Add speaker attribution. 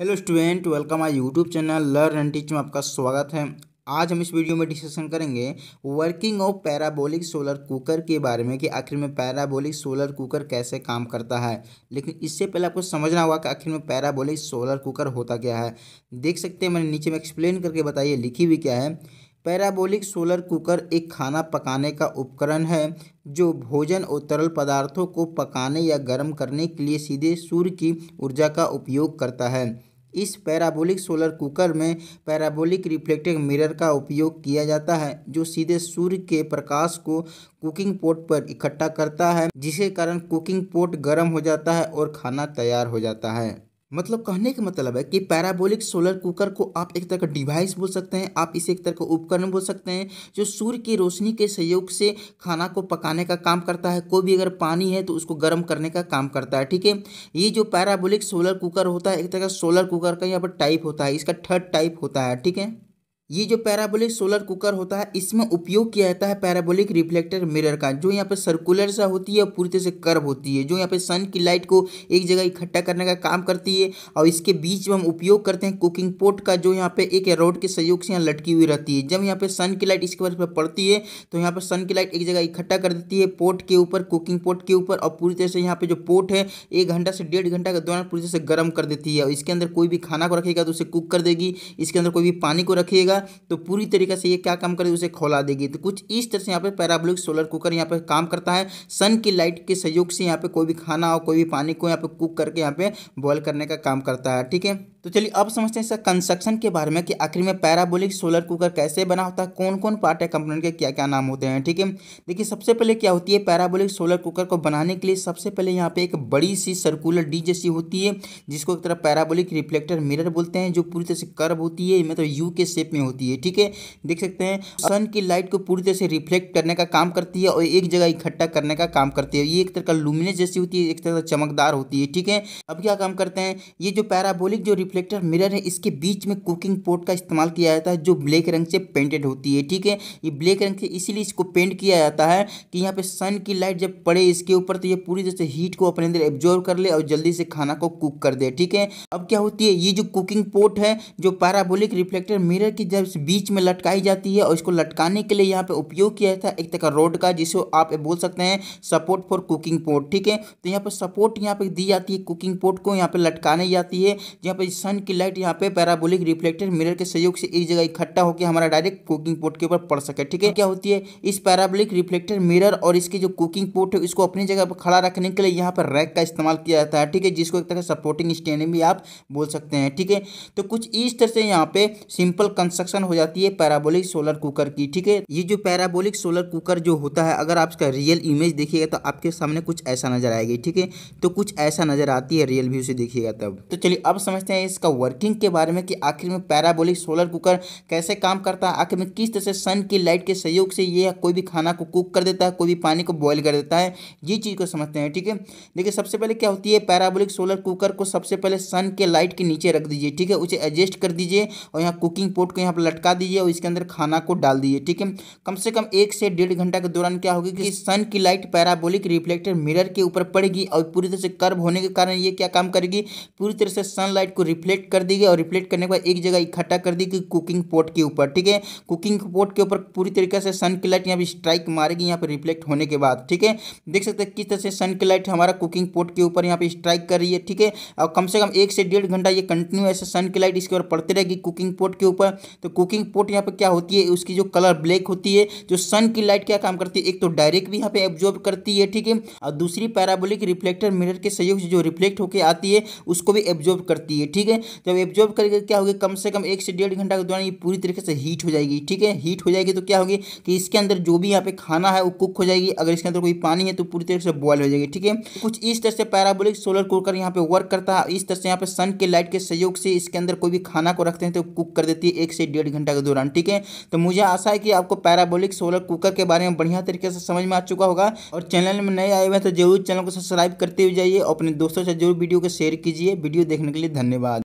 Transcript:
Speaker 1: hello student welcome I YouTube channel learn and teach में आपका स्वागत है आज हम इस वीडियो में डिस्कशन करेंगे working of parabolic solar cooker के बारे में कि आखिर में पैराबोलिक सोलर कुकर कैसे काम करता है लेकिन इससे पहले आपको समझना होगा कि आखिर में पैराबोलिक सोलर कुकर होता क्या है देख सकते हैं मैंने नीचे में एक्सप्लेन करके बताइए लिखी हुई क्या है पैराबोलिक सोलर कुकर एक खाना पकाने का उपकरण है जो भोजन और तरल पदार्थों को पकाने या गर्म करने के लिए सीधे सूर्य की ऊर्जा का उपयोग करता है इस पैराबोलिक सोलर कुकर में पैराबोलिक रिफ्लेक्टिंग मिरर का उपयोग किया जाता है जो सीधे सूर्य के प्रकाश को कुकिंग पोट पर इकट्ठा करता है जिसके कारण कुकिंग पोट गर्म हो जाता है और खाना तैयार हो जाता है मतलब कहने का मतलब है कि पैराबोलिक सोलर कुकर को आप एक तरह का डिवाइस बोल सकते हैं आप इसे एक तरह का उपकरण बोल सकते हैं जो सूर्य की रोशनी के सहयोग से खाना को पकाने का काम करता है कोई भी अगर पानी है तो उसको गर्म करने का काम करता है ठीक है ये जो पैराबोलिक सोलर कुकर होता है एक तरह का सोलर कुकर का यहाँ पर टाइप होता है इसका थर्ड टाइप होता है ठीक है ये जो पैराबोलिक सोलर कुकर होता है इसमें उपयोग किया जाता है पैराबोलिक रिफ्लेक्टर मिरर का जो यहाँ पे सर्कुलर सा होती है और पूरी तरह से कर्व होती है जो यहाँ पे सन की लाइट को एक जगह इकट्ठा करने का काम करती है और इसके बीच में हम उपयोग करते हैं कुकिंग पोट का जो यहाँ पे एक रोड के सहयोग से यहाँ लटकी हुई रहती है जब यहाँ पे सन की लाइट इसके बाद पड़ती है तो यहाँ पर सन की लाइट एक जगह इकट्ठा कर देती है पोट के ऊपर कुकिंग पोट के ऊपर और पूरी तरह से यहाँ पे जो पोट है एक घंटा से डेढ़ घंटा के दौरान पूरी तरह से गर्म कर देती है और इसके अंदर कोई भी खाना को रखेगा तो उसे कुक कर देगी इसके अंदर कोई भी पानी को रखेगा जाएगा तो पूरी तरीके से ये क्या काम करेगी उसे खोला देगी तो कुछ इस तरह से यहाँ पर पैराबोलिक सोलर कुकर यहाँ पर काम करता है सन की लाइट के सहयोग से यहाँ पर कोई भी खाना और कोई भी पानी को यहाँ पर कुक करके यहाँ पर बॉयल करने का काम करता है ठीक है तो चलिए अब समझते हैं सर कंस्ट्रक्शन के बारे में कि आखिर में पैराबोलिक सोलर कुकर कैसे बना होता है कौन कौन पार्ट है कंपोनेंट के क्या क्या नाम होते हैं ठीक है देखिए सबसे पहले क्या होती है पैराबोलिक सोलर कुकर को बनाने के लिए सबसे पहले यहाँ पे एक बड़ी सी सर्कुलर डी जैसी होती है जिसको एक तरह पैराबोलिक रिफ्लेक्टर मिररर बोलते हैं जो पूरी तरह से कर्व होती है मतलब यू के शेप में होती है ठीक है देख सकते हैं सन की लाइट को पूरी तरह से रिफ्लेक्ट करने का काम करती है और एक जगह इकट्ठा करने का काम करती है ये एक तरह का लुमिनस जैसी होती है एक तरह चमकदार होती है ठीक है अब क्या काम करते हैं ये जो पैराबोलिक जो रिफ्लेक्ट रिफ्लेक्टर मिरर है इसके बीच में कुकिंग पोट का इस्तेमाल किया जाता है जो ब्लैक रंग से पेंटेड होती है ठीक है ये ब्लैक रंग से इसीलिए इसको पेंट किया जाता है कि यहाँ पे सन की लाइट जब पड़े इसके ऊपर तो ये पूरी तरह से हीट को अपने अंदर एब्जॉर्व कर ले और जल्दी से खाना को कुक कर दे ठीक है अब क्या होती है ये जो कुकिंग पोट है जो पैराबोलिक रिफ्लेक्टर मिरर की जब बीच में लटकाई जाती है और इसको लटकाने के लिए यहाँ पे उपयोग किया जाता है एक तरह रोड का जिसको आप बोल सकते हैं सपोर्ट फॉर कुकिंग पोट ठीक है तो यहाँ पर सपोर्ट यहाँ पे दी जाती है कुकिंग पोट को यहाँ पे लटकाने जाती है यहाँ पे सन की लाइट यहाँ पे पैराबोलिक रिफ्लेक्टेड मिरर के सहयोग से एक जगह इकट्ठा होकर हमारा डायरेक्ट कुकिंग पोर्ट के ऊपर पड़ सके ठीक है क्या होती है इस पैराबोलिक रिफ्लेक्टेड मिरर और इसकी जो कुकिंग पोर्ट है इसको अपनी जगह पर खड़ा रखने के लिए यहाँ पर रैक का इस्तेमाल किया जाता है ठीक है जिसको एक तरह सपोर्टिंग स्टैंड भी आप बोल सकते हैं ठीक है तो कुछ इस तरह से यहाँ पे सिंपल कंस्ट्रक्शन हो जाती है पैराबोलिक सोलर कुकर की ठीक है ये जो पैराबोलिक सोलर कुकर जो होता है अगर आप इसका रियल इमेज देखिएगा तो आपके सामने कुछ ऐसा नजर आएगी ठीक है तो कुछ ऐसा नजर आती है रियल व्यू से देखिएगा तब तो चलिए अब समझते हैं इसका वर्किंग के बारे में कि आखिर में पैराबोलिक सोलर कुकर कैसे काम करता है आखिर में किस तरह से सन की लाइट के सहयोग से ये कोई भी खाना को कुक कर देता है कोई भी पानी को बॉयल कर देता है ये चीज़ को समझते हैं ठीक है देखिए सबसे पहले क्या होती है पैराबोलिक सोलर कुकर को सबसे पहले सन के लाइट के नीचे रख दीजिए ठीक है उसे एडजस्ट कर दीजिए और यहाँ कुकिंग पोट को यहाँ पर लटका दीजिए और इसके अंदर खाना को डाल दीजिए ठीक है कम से कम एक से डेढ़ घंटा के दौरान क्या होगी कि सन की लाइट पैराबोलिक रिफ्लेक्टर मिरर के ऊपर पड़ेगी और पूरी तरह से कर्व होने के कारण ये क्या काम करेगी पूरी तरह से सनलाइट को रिफ्लेक्ट कर दी गई और रिफ्लेक्ट करने के बाद एक जगह इकट्ठा कर दी गई कुकिंग पोट के ऊपर ठीक है कुकिंग पोट के ऊपर पूरी तरीके से सन की लाइट यहाँ पर स्ट्राइक मारेगी यहाँ पर रिफ्लेक्ट होने के बाद ठीक है देख सकते हैं किस तरह से सन की लाइट हमारा कुकिंग पोट के ऊपर यहाँ पर स्ट्राइक कर रही है ठीक है और कम से कम एक से डेढ़ घंटा ये कंटिन्यू ऐसे सन की लाइट इसके ऊपर पड़ती रहेगी कुकिंग पोट के ऊपर तो कुकिंग पोट यहाँ पर क्या होती है उसकी जो कलर ब्लैक होती है जो सन की लाइट क्या काम करती है एक तो डायरेक्ट भी यहाँ पे एब्जॉर्ब करती है ठीक है और दूसरी पैराबोलिक रिफ्लेक्टर मिरर के सहयोग से जो रिफ्लेक्ट होकर आती है उसको भी एब्जॉर्ब करती है ठीक है ठीक है जब एब्जॉर्ब करेगा क्या होगी कम से कम एक से डेढ़ घंटा के दौरान ये पूरी तरीके से हीट हो जाएगी ठीक है हीट हो जाएगी तो क्या होगी कि इसके अंदर जो भी यहाँ पे खाना है वो कुक हो जाएगी अगर इसके अंदर कोई पानी है तो पूरी तरीके से बॉयल हो जाएगी ठीक है कुछ इस तरह से पैराबोलिक सोलर कुकर यहाँ पे वर्क करता है इस तरह से यहाँ पे सन के लाइट के सहयोग से इसके अंदर कोई भी खाना को रखते हैं तो कुक कर देती है एक से डेढ़ घंटा के दौरान ठीक है तो मुझे आशा है कि आपको पैराबोलिक सोलर कुकर के बारे में बढ़िया तरीके से समझ में आ चुका होगा और चैनल में नए आए हुए तो जरूर चैनल को सब्सक्राइब करते हुए जाइए और अपने दोस्तों से जरूर वीडियो को शेयर कीजिए वीडियो देखने के लिए धन्यवाद